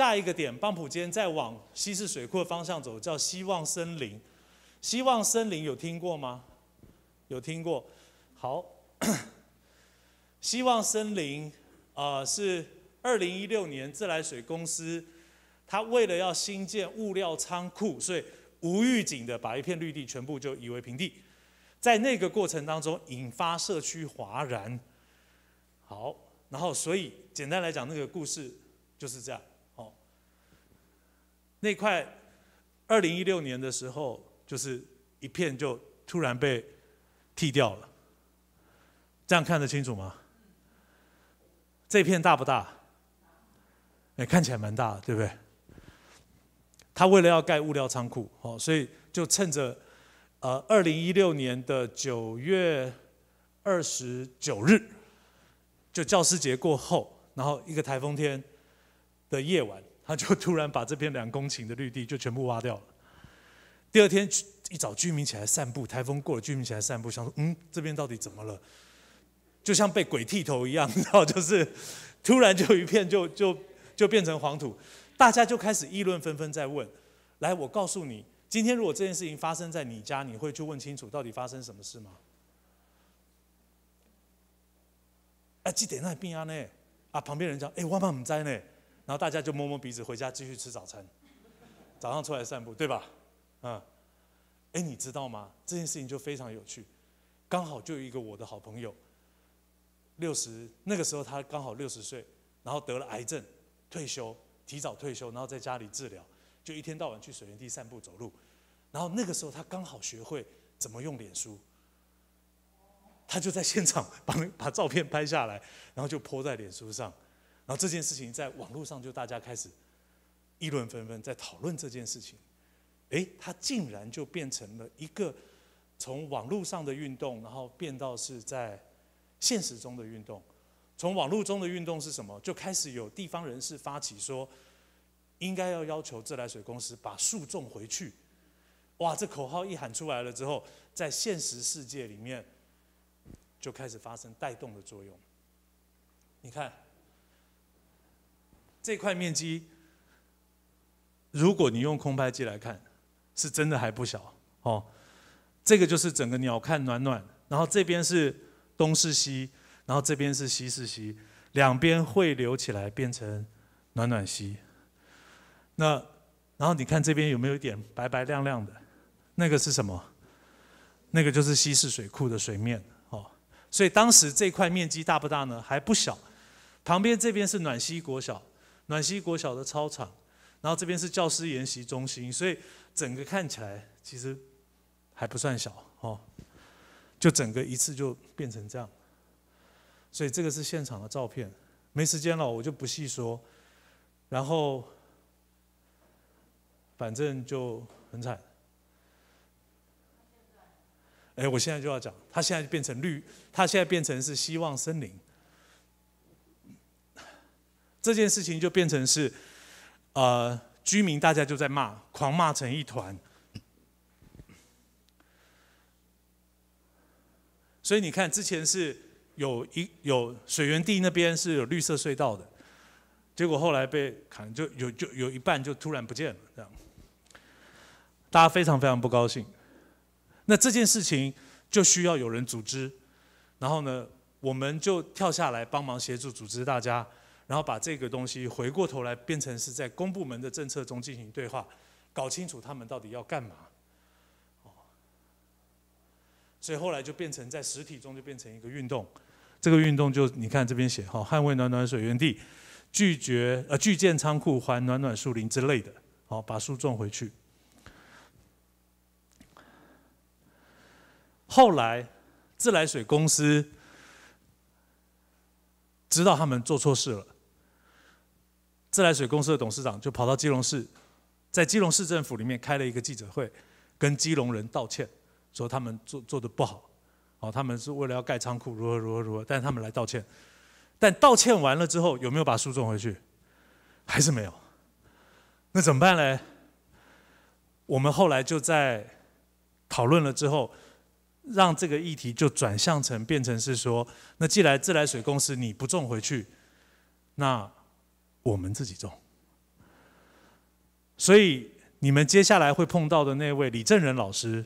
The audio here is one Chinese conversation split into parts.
下一个点，邦普街再往西式水库的方向走，叫希望森林。希望森林有听过吗？有听过。好，希望森林，呃，是二零一六年自来水公司，它为了要新建物料仓库，所以无预警的把一片绿地全部就夷为平地，在那个过程当中引发社区哗然。好，然后所以简单来讲，那个故事就是这样。那块，二零一六年的时候，就是一片就突然被剃掉了。这样看得清楚吗？这片大不大？哎，看起来蛮大，对不对？他为了要盖物料仓库，哦，所以就趁着呃二零一六年的九月二十九日，就教师节过后，然后一个台风天的夜晚。他就突然把这片两公顷的绿地就全部挖掉了。第二天一早，居民起来散步，台风过了，居民起来散步，想说：“嗯，这边到底怎么了？”就像被鬼剃头一样，然 后就是突然就一片，就就就变成黄土。大家就开始议论纷纷，在问：“来，我告诉你，今天如果这件事情发生在你家，你会去问清楚到底发生什么事吗？”哎，记得那边呢。啊，旁边人讲：“哎，我嘛唔知呢。”然后大家就摸摸鼻子回家继续吃早餐，早上出来散步，对吧？嗯，哎，你知道吗？这件事情就非常有趣，刚好就有一个我的好朋友，六十那个时候他刚好六十岁，然后得了癌症，退休提早退休，然后在家里治疗，就一天到晚去水源地散步走路，然后那个时候他刚好学会怎么用脸书，他就在现场 把把照片拍下来，然后就泼在脸书上。然后这件事情在网络上就大家开始议论纷纷，在讨论这件事情。哎，它竟然就变成了一个从网络上的运动，然后变到是在现实中的运动。从网络中的运动是什么？就开始有地方人士发起说，应该要要求自来水公司把树种回去。哇，这口号一喊出来了之后，在现实世界里面就开始发生带动的作用。你看。这块面积，如果你用空拍机来看，是真的还不小哦。这个就是整个鸟瞰暖暖，然后这边是东市西，然后这边是西市西，两边汇流起来变成暖暖西。那然后你看这边有没有一点白白亮亮的？那个是什么？那个就是西市水库的水面哦。所以当时这块面积大不大呢？还不小。旁边这边是暖西国小。暖溪国小的操场，然后这边是教师研习中心，所以整个看起来其实还不算小哦，就整个一次就变成这样，所以这个是现场的照片，没时间了，我就不细说，然后反正就很惨，哎，我现在就要讲，它现在变成绿，它现在变成是希望森林。这件事情就变成是，呃，居民大家就在骂，狂骂成一团。所以你看，之前是有一有水源地那边是有绿色隧道的，结果后来被砍，就有就有一半就突然不见了，这样，大家非常非常不高兴。那这件事情就需要有人组织，然后呢，我们就跳下来帮忙协助组织大家。然后把这个东西回过头来变成是在公部门的政策中进行对话，搞清楚他们到底要干嘛。哦，所以后来就变成在实体中就变成一个运动，这个运动就你看这边写好，捍卫暖暖水源地，拒绝呃拒建仓库，还暖暖树林之类的，好把树种回去。后来自来水公司知道他们做错事了。自来水公司的董事长就跑到基隆市，在基隆市政府里面开了一个记者会，跟基隆人道歉，说他们做做的不好，哦，他们是为了要盖仓库，如何如何如何，但他们来道歉，但道歉完了之后，有没有把树种回去？还是没有。那怎么办呢？我们后来就在讨论了之后，让这个议题就转向成变成是说，那既然自来水公司你不种回去，那。我们自己种，所以你们接下来会碰到的那位李正仁老师，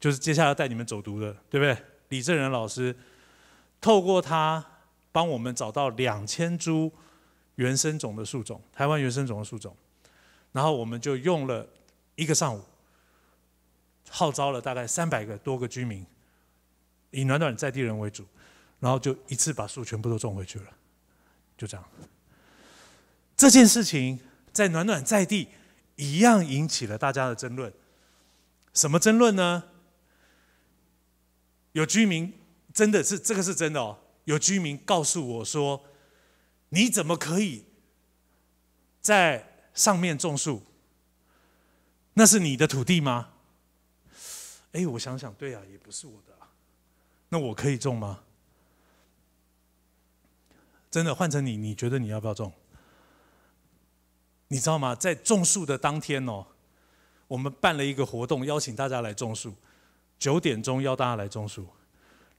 就是接下来带你们走读的，对不对？李正仁老师透过他帮我们找到两千株原生种的树种，台湾原生种的树种，然后我们就用了一个上午，号召了大概三百个多个居民，以暖暖在地人为主，然后就一次把树全部都种回去了，就这样。这件事情在暖暖在地一样引起了大家的争论。什么争论呢？有居民真的是这个是真的哦。有居民告诉我说：“你怎么可以在上面种树？那是你的土地吗？”哎，我想想，对啊，也不是我的。那我可以种吗？真的换成你，你觉得你要不要种？你知道吗？在种树的当天哦，我们办了一个活动，邀请大家来种树。九点钟邀大家来种树，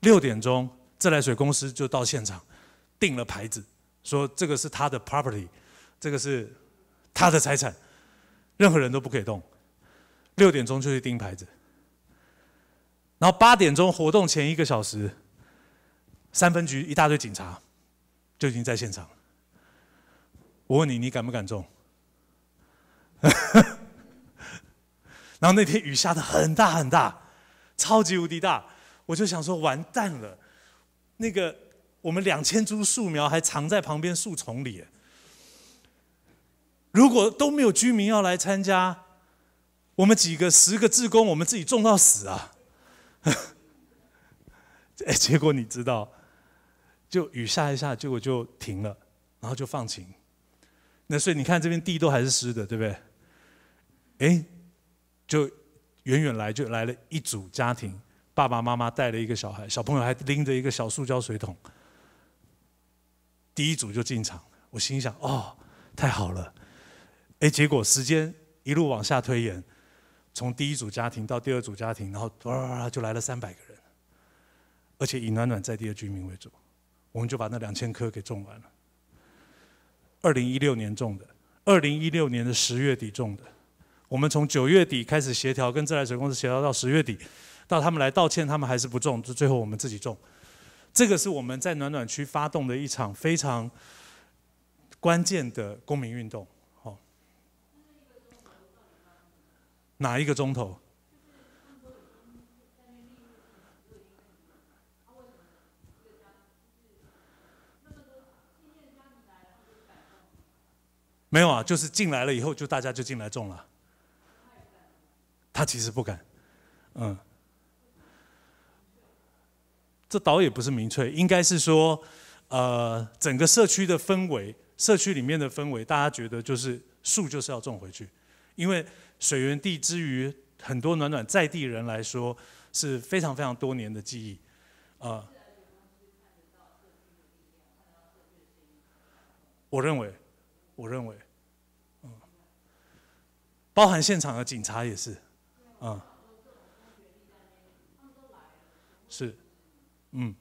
六点钟自来水公司就到现场，定了牌子，说这个是他的 property，这个是他的财产，任何人都不可以动。六点钟就去订牌子，然后八点钟活动前一个小时，三分局一大堆警察就已经在现场。我问你，你敢不敢种？然后那天雨下的很大很大，超级无敌大，我就想说完蛋了。那个我们两千株树苗还藏在旁边树丛里，如果都没有居民要来参加，我们几个十个志工，我们自己种到死啊！哎，结果你知道，就雨下一下，结果就停了，然后就放晴。那所以你看这边地都还是湿的，对不对？哎，就远远来，就来了一组家庭，爸爸妈妈带了一个小孩，小朋友还拎着一个小塑胶水桶。第一组就进场，我心想：哦，太好了！哎，结果时间一路往下推延，从第一组家庭到第二组家庭，然后哇、就来了三百个人，而且以暖暖在地的居民为主，我们就把那两千棵给种完了。二零一六年种的，二零一六年的十月底种的。我们从九月底开始协调，跟自来水公司协调到十月底，到他们来道歉，他们还是不种，就最后我们自己种。这个是我们在暖暖区发动的一场非常关键的公民运动。好，哪一个钟头？没有啊，就是进来了以后，就大家就进来种了。他其实不敢，嗯，这倒也不是民粹，应该是说，呃，整个社区的氛围，社区里面的氛围，大家觉得就是树就是要种回去，因为水源地之于很多暖暖在地人来说是非常非常多年的记忆，啊，我认为，我认为，嗯，包含现场的警察也是。嗯，是，嗯，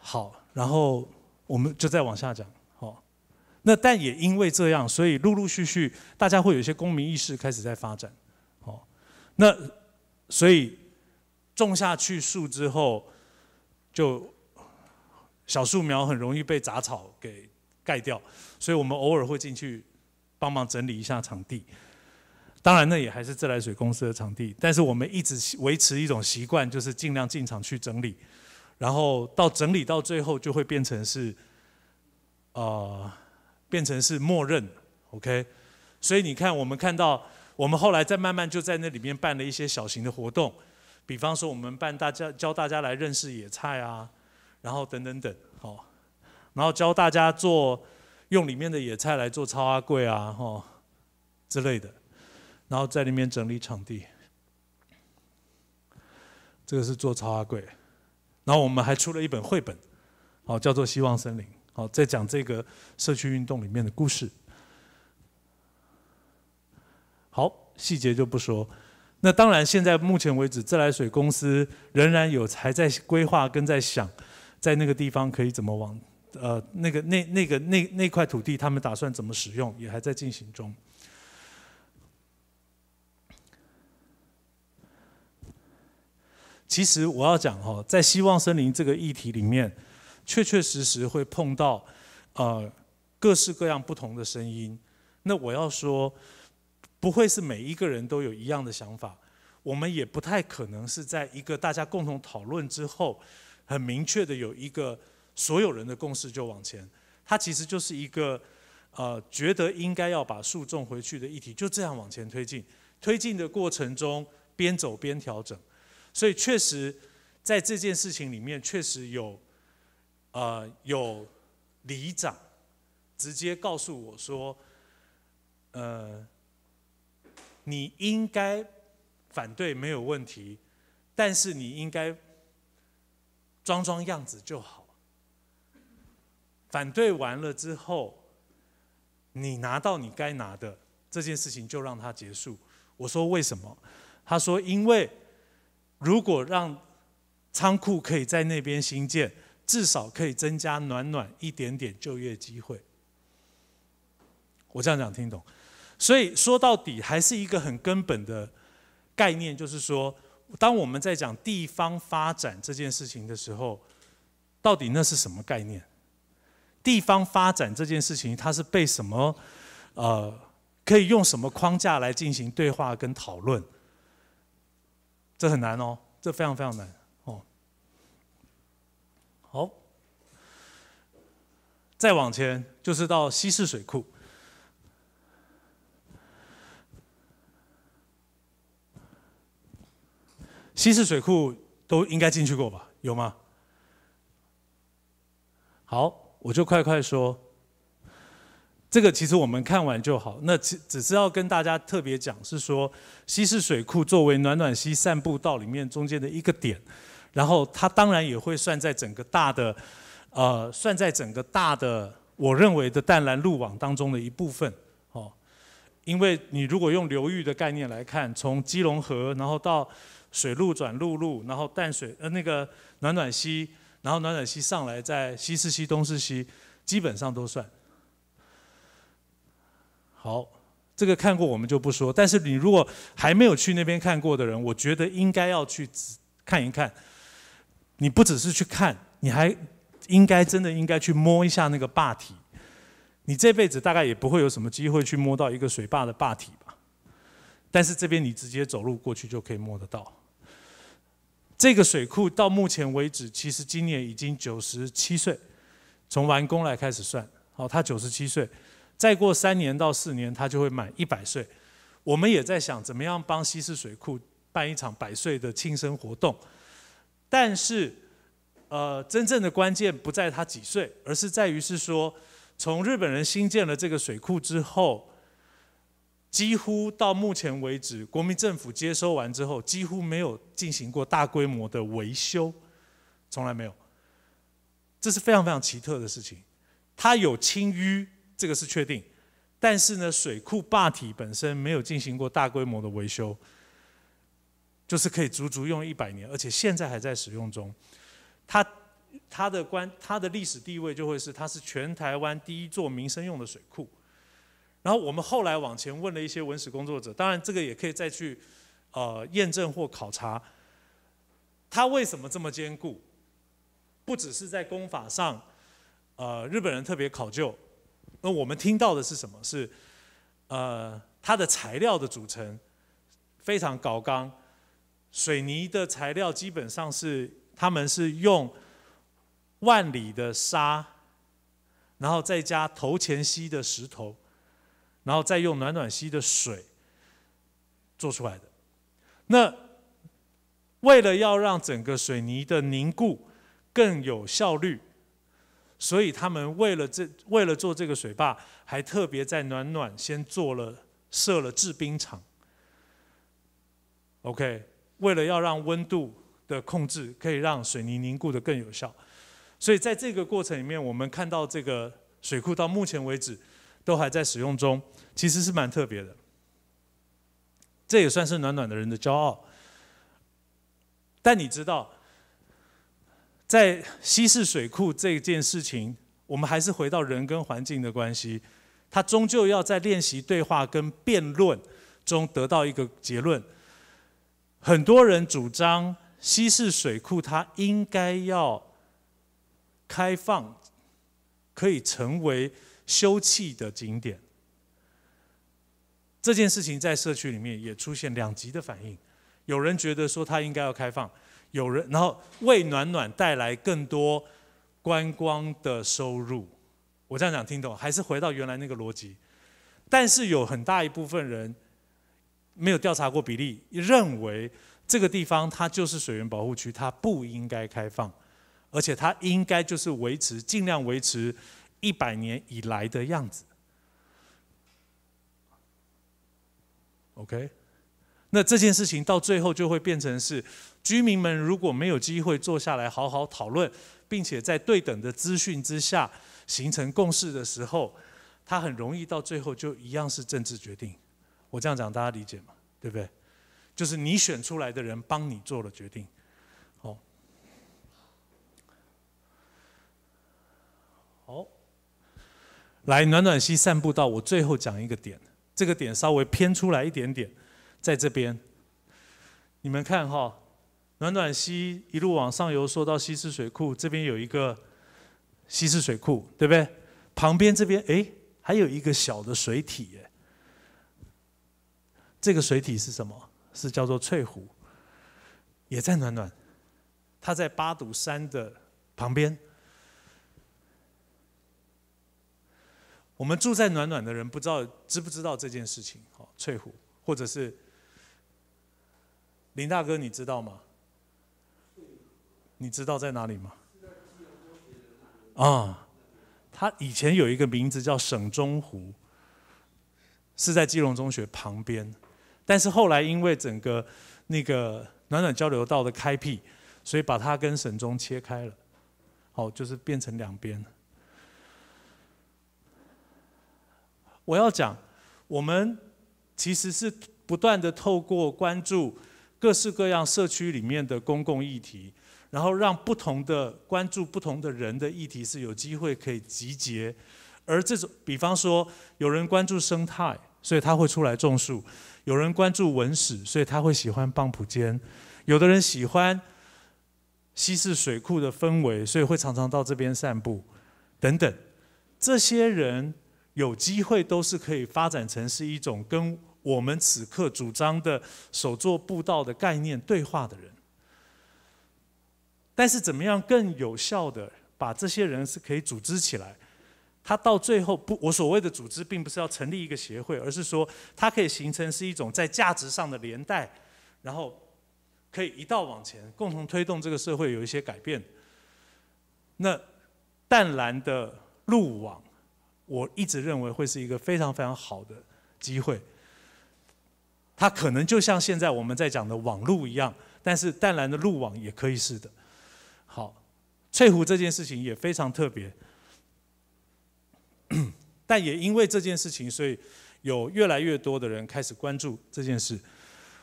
好，然后我们就再往下讲。好，那但也因为这样，所以陆陆续续大家会有一些公民意识开始在发展。好，那所以种下去树之后，就小树苗很容易被杂草给盖掉，所以我们偶尔会进去帮忙整理一下场地。当然，那也还是自来水公司的场地，但是我们一直维持一种习惯，就是尽量进场去整理，然后到整理到最后就会变成是，呃，变成是默认，OK。所以你看，我们看到，我们后来在慢慢就在那里面办了一些小型的活动，比方说我们办大家教大家来认识野菜啊，然后等等等，好，然后教大家做用里面的野菜来做超阿贵啊，哦、之类的。然后在里面整理场地，这个是做草阿贵，然后我们还出了一本绘本，好叫做《希望森林》，好在讲这个社区运动里面的故事。好，细节就不说。那当然，现在目前为止，自来水公司仍然有还在规划跟在想，在那个地方可以怎么往呃那个那那个那那块土地，他们打算怎么使用，也还在进行中。其实我要讲哈，在希望森林这个议题里面，确确实实会碰到呃各式各样不同的声音。那我要说，不会是每一个人都有一样的想法。我们也不太可能是在一个大家共同讨论之后，很明确的有一个所有人的共识就往前。它其实就是一个呃觉得应该要把树种回去的议题，就这样往前推进。推进的过程中，边走边调整。所以确实，在这件事情里面，确实有，呃，有里长直接告诉我说，呃，你应该反对没有问题，但是你应该装装样子就好。反对完了之后，你拿到你该拿的，这件事情就让它结束。我说为什么？他说因为。如果让仓库可以在那边新建，至少可以增加暖暖一点点就业机会。我这样讲听懂？所以说到底还是一个很根本的概念，就是说，当我们在讲地方发展这件事情的时候，到底那是什么概念？地方发展这件事情，它是被什么？呃，可以用什么框架来进行对话跟讨论？这很难哦，这非常非常难哦。好，再往前就是到西式水库。西式水库都应该进去过吧？有吗？好，我就快快说。这个其实我们看完就好。那只只是要跟大家特别讲，是说西式水库作为暖暖溪散步道里面中间的一个点，然后它当然也会算在整个大的，呃，算在整个大的我认为的淡蓝路网当中的一部分哦。因为你如果用流域的概念来看，从基隆河然后到水路转陆路，然后淡水呃那个暖暖溪，然后暖暖溪上来在西势溪东势溪，基本上都算。好，这个看过我们就不说。但是你如果还没有去那边看过的人，我觉得应该要去看一看。你不只是去看，你还应该真的应该去摸一下那个坝体。你这辈子大概也不会有什么机会去摸到一个水坝的坝体吧。但是这边你直接走路过去就可以摸得到。这个水库到目前为止，其实今年已经九十七岁，从完工来开始算。好，他九十七岁。再过三年到四年，他就会满一百岁。我们也在想，怎么样帮西式水库办一场百岁的庆生活动。但是，呃，真正的关键不在他几岁，而是在于是说，从日本人新建了这个水库之后，几乎到目前为止，国民政府接收完之后，几乎没有进行过大规模的维修，从来没有。这是非常非常奇特的事情。他有清淤。这个是确定，但是呢，水库坝体本身没有进行过大规模的维修，就是可以足足用一百年，而且现在还在使用中。它它的关它的历史地位就会是，它是全台湾第一座民生用的水库。然后我们后来往前问了一些文史工作者，当然这个也可以再去呃验证或考察，它为什么这么坚固？不只是在工法上，呃，日本人特别考究。那我们听到的是什么？是，呃，它的材料的组成非常高刚，水泥的材料基本上是，他们是用万里的沙，然后再加头前溪的石头，然后再用暖暖溪的水做出来的。那为了要让整个水泥的凝固更有效率。所以他们为了这为了做这个水坝，还特别在暖暖先做了设了制冰厂。OK，为了要让温度的控制可以让水泥凝固的更有效，所以在这个过程里面，我们看到这个水库到目前为止都还在使用中，其实是蛮特别的。这也算是暖暖的人的骄傲。但你知道？在西式水库这件事情，我们还是回到人跟环境的关系，他终究要在练习对话跟辩论中得到一个结论。很多人主张西式水库它应该要开放，可以成为休憩的景点。这件事情在社区里面也出现两极的反应，有人觉得说它应该要开放。有人，然后为暖暖带来更多观光的收入。我这样讲听懂？还是回到原来那个逻辑？但是有很大一部分人没有调查过比例，认为这个地方它就是水源保护区，它不应该开放，而且它应该就是维持尽量维持一百年以来的样子。OK。那这件事情到最后就会变成是居民们如果没有机会坐下来好好讨论，并且在对等的资讯之下形成共识的时候，它很容易到最后就一样是政治决定。我这样讲大家理解吗？对不对？就是你选出来的人帮你做了决定。好，好，来暖暖西散步到我最后讲一个点，这个点稍微偏出来一点点。在这边，你们看哈，暖暖溪一路往上游说到西式水库，这边有一个西式水库，对不对？旁边这边哎，还有一个小的水体耶，这个水体是什么？是叫做翠湖，也在暖暖，它在八堵山的旁边。我们住在暖暖的人不知道知不知道这件事情？哦，翠湖，或者是。林大哥，你知道吗？你知道在哪里吗？啊，他以前有一个名字叫省中湖，是在基隆中学旁边。但是后来因为整个那个暖暖交流道的开辟，所以把它跟省中切开了。哦，就是变成两边。我要讲，我们其实是不断的透过关注。各式各样社区里面的公共议题，然后让不同的关注不同的人的议题是有机会可以集结。而这种，比方说有人关注生态，所以他会出来种树；有人关注文史，所以他会喜欢逛埔间；有的人喜欢西式水库的氛围，所以会常常到这边散步等等。这些人有机会都是可以发展成是一种跟。我们此刻主张的手作步道的概念，对话的人，但是怎么样更有效的把这些人是可以组织起来？他到最后不，我所谓的组织，并不是要成立一个协会，而是说它可以形成是一种在价值上的连带，然后可以一道往前，共同推动这个社会有一些改变。那淡蓝的路网，我一直认为会是一个非常非常好的机会。它可能就像现在我们在讲的网路一样，但是淡蓝的路网也可以是的。好，翠湖这件事情也非常特别，但也因为这件事情，所以有越来越多的人开始关注这件事。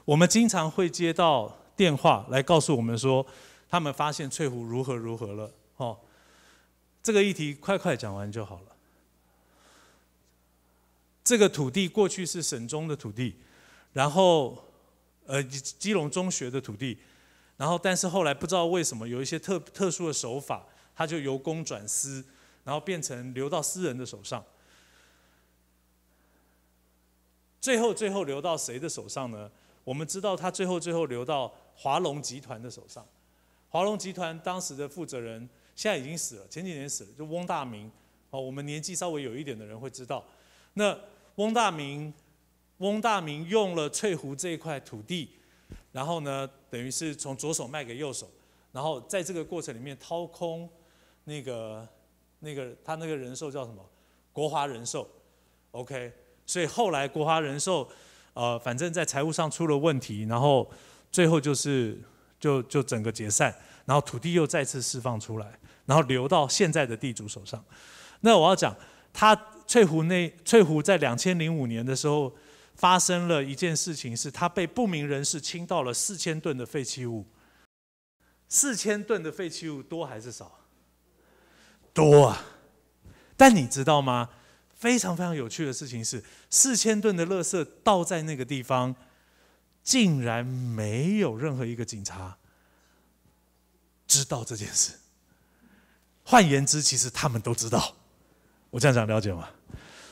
我们经常会接到电话来告诉我们说，他们发现翠湖如何如何了。哦，这个议题快快讲完就好了。这个土地过去是省中的土地。然后，呃，基隆中学的土地，然后，但是后来不知道为什么有一些特特殊的手法，它就由公转私，然后变成流到私人的手上。最后，最后流到谁的手上呢？我们知道，它最后最后流到华龙集团的手上。华龙集团当时的负责人现在已经死了，前几年死了，就翁大明。哦，我们年纪稍微有一点的人会知道，那翁大明。翁大明用了翠湖这一块土地，然后呢，等于是从左手卖给右手，然后在这个过程里面掏空，那个那个他那个人寿叫什么？国华人寿，OK。所以后来国华人寿，呃，反正在财务上出了问题，然后最后就是就就整个解散，然后土地又再次释放出来，然后留到现在的地主手上。那我要讲他翠湖那翠湖在两千零五年的时候。发生了一件事情，是他被不明人士倾倒了四千吨的废弃物。四千吨的废弃物多还是少？多啊！但你知道吗？非常非常有趣的事情是，四千吨的垃圾倒在那个地方，竟然没有任何一个警察知道这件事。换言之，其实他们都知道。我这样讲了解吗？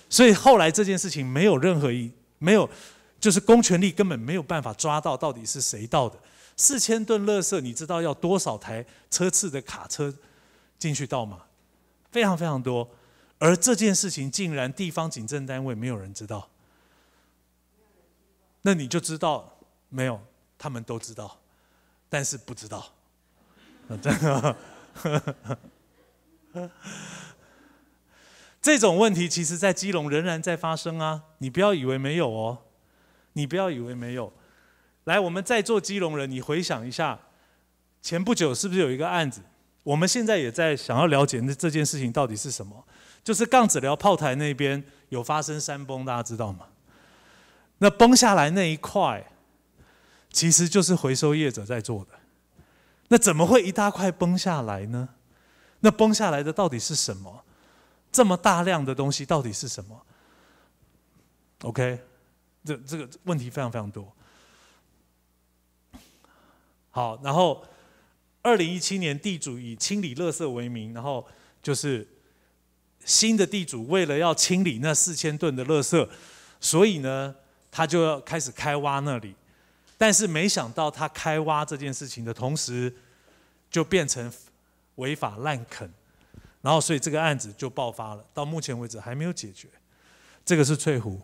所以后来这件事情没有任何一。没有，就是公权力根本没有办法抓到到底是谁盗的。四千吨垃圾，你知道要多少台车次的卡车进去倒吗？非常非常多。而这件事情竟然地方警政单位没有人知道，那你就知道没有，他们都知道，但是不知道。这种问题其实，在基隆仍然在发生啊！你不要以为没有哦，你不要以为没有。来，我们在座基隆人，你回想一下，前不久是不是有一个案子？我们现在也在想要了解那这件事情到底是什么。就是杠子寮炮台那边有发生山崩，大家知道吗？那崩下来那一块，其实就是回收业者在做的。那怎么会一大块崩下来呢？那崩下来的到底是什么？这么大量的东西到底是什么？OK，这这个问题非常非常多。好，然后二零一七年地主以清理垃圾为名，然后就是新的地主为了要清理那四千吨的垃圾，所以呢，他就要开始开挖那里，但是没想到他开挖这件事情的同时，就变成违法滥垦。然后，所以这个案子就爆发了。到目前为止还没有解决。这个是翠湖，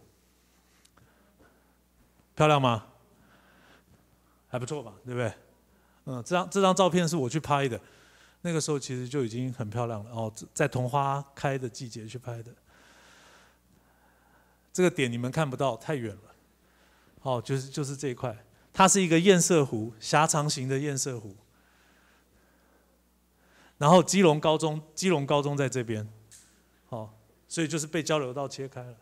漂亮吗？还不错吧，对不对？嗯，这张这张照片是我去拍的，那个时候其实就已经很漂亮了哦，在桐花开的季节去拍的。这个点你们看不到，太远了。哦，就是就是这一块，它是一个堰塞湖，狭长型的堰塞湖。然后基隆高中，基隆高中在这边，好，所以就是被交流道切开了。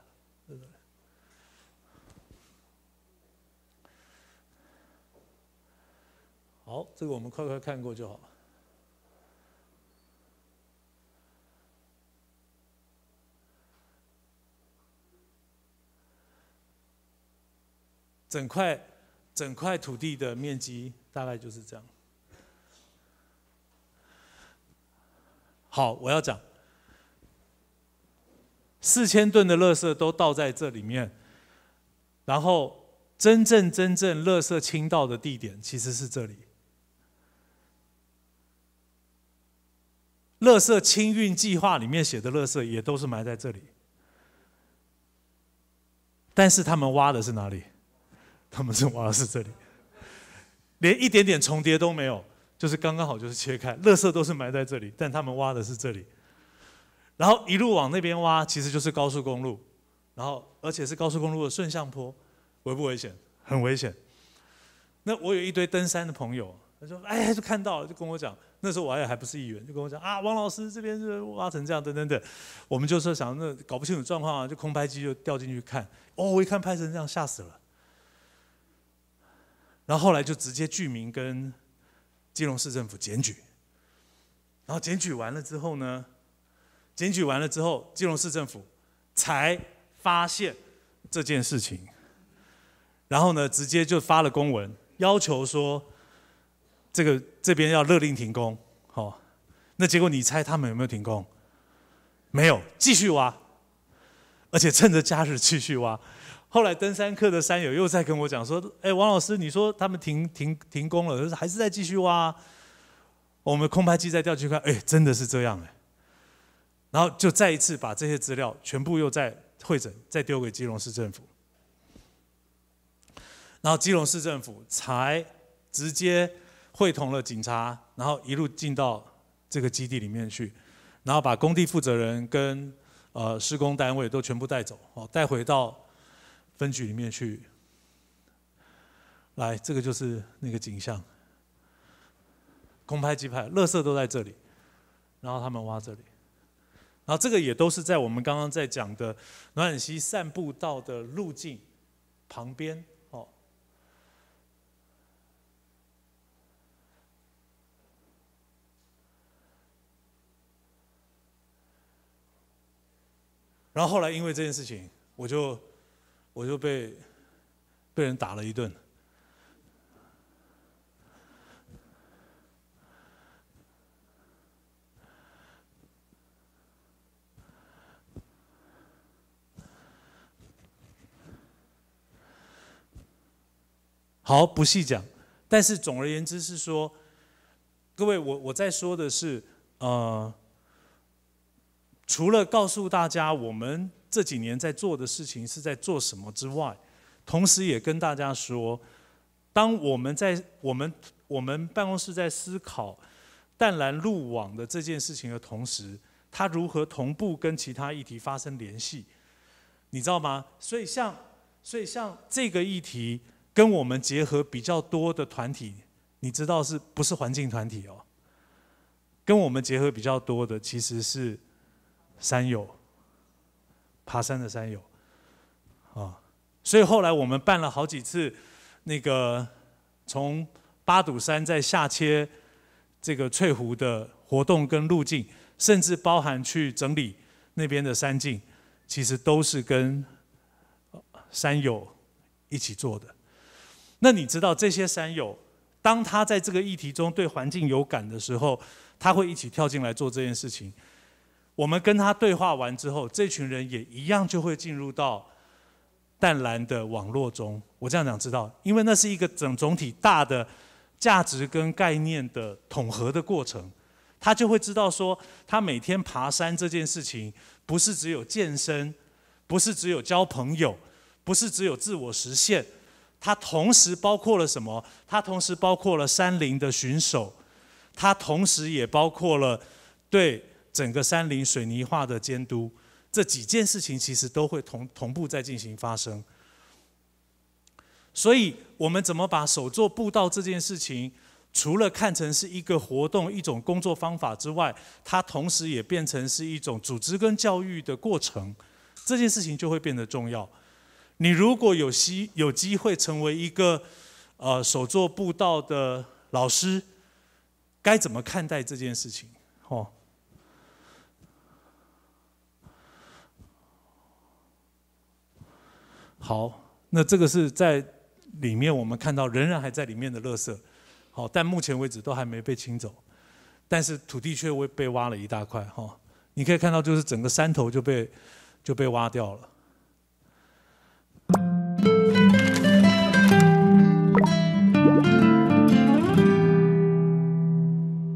好，这个我们快快看过就好。整块整块土地的面积大概就是这样。好，我要讲，四千吨的垃圾都倒在这里面，然后真正真正垃圾倾倒的地点其实是这里。垃圾清运计划里面写的垃圾也都是埋在这里，但是他们挖的是哪里？他们是挖的是这里，连一点点重叠都没有。就是刚刚好，就是切开，垃圾都是埋在这里，但他们挖的是这里，然后一路往那边挖，其实就是高速公路，然后而且是高速公路的顺向坡，危不危险？很危险。那我有一堆登山的朋友，他说：“哎，就看到，了，就跟我讲，那时候我也还不是议员，就跟我讲啊，王老师这边是挖成这样，等等等。”我们就说想那搞不清楚状况啊，就空拍机就掉进去看，哦，我一看拍成这样，吓死了。然后后来就直接剧名跟。基隆市政府检举，然后检举完了之后呢？检举完了之后，基隆市政府才发现这件事情，然后呢，直接就发了公文，要求说，这个这边要勒令停工。好，那结果你猜他们有没有停工？没有，继续挖，而且趁着假日继续挖。后来登山客的山友又在跟我讲说：“哎，王老师，你说他们停停停工了，是还是在继续挖。”我们空拍机再调去看，哎，真的是这样哎。然后就再一次把这些资料全部又再会诊，再丢给基隆市政府。然后基隆市政府才直接会同了警察，然后一路进到这个基地里面去，然后把工地负责人跟呃施工单位都全部带走，哦，带回到。分局里面去，来，这个就是那个景象，公拍机拍，乐色都在这里，然后他们挖这里，然后这个也都是在我们刚刚在讲的暖暖溪散步道的路径旁边哦。然后后来因为这件事情，我就。我就被被人打了一顿。好，不细讲。但是总而言之是说，各位，我我在说的是，呃，除了告诉大家我们。这几年在做的事情是在做什么之外，同时也跟大家说，当我们在我们我们办公室在思考淡蓝入网的这件事情的同时，它如何同步跟其他议题发生联系，你知道吗？所以像所以像这个议题跟我们结合比较多的团体，你知道是不是环境团体哦？跟我们结合比较多的其实是山友。爬山的山友，啊，所以后来我们办了好几次，那个从八堵山在下切这个翠湖的活动跟路径，甚至包含去整理那边的山径，其实都是跟山友一起做的。那你知道这些山友，当他在这个议题中对环境有感的时候，他会一起跳进来做这件事情。我们跟他对话完之后，这群人也一样就会进入到淡蓝的网络中。我这样讲，知道，因为那是一个整总体大的价值跟概念的统合的过程。他就会知道说，他每天爬山这件事情，不是只有健身，不是只有交朋友，不是只有自我实现，他同时包括了什么？他同时包括了山林的巡守，他同时也包括了对。整个山林水泥化的监督，这几件事情其实都会同同步在进行发生。所以，我们怎么把手做步道这件事情，除了看成是一个活动、一种工作方法之外，它同时也变成是一种组织跟教育的过程。这件事情就会变得重要。你如果有机有机会成为一个呃手做步道的老师，该怎么看待这件事情？哦。好，那这个是在里面，我们看到仍然还在里面的垃圾，好，但目前为止都还没被清走，但是土地却被被挖了一大块，哈，你可以看到就是整个山头就被就被挖掉了。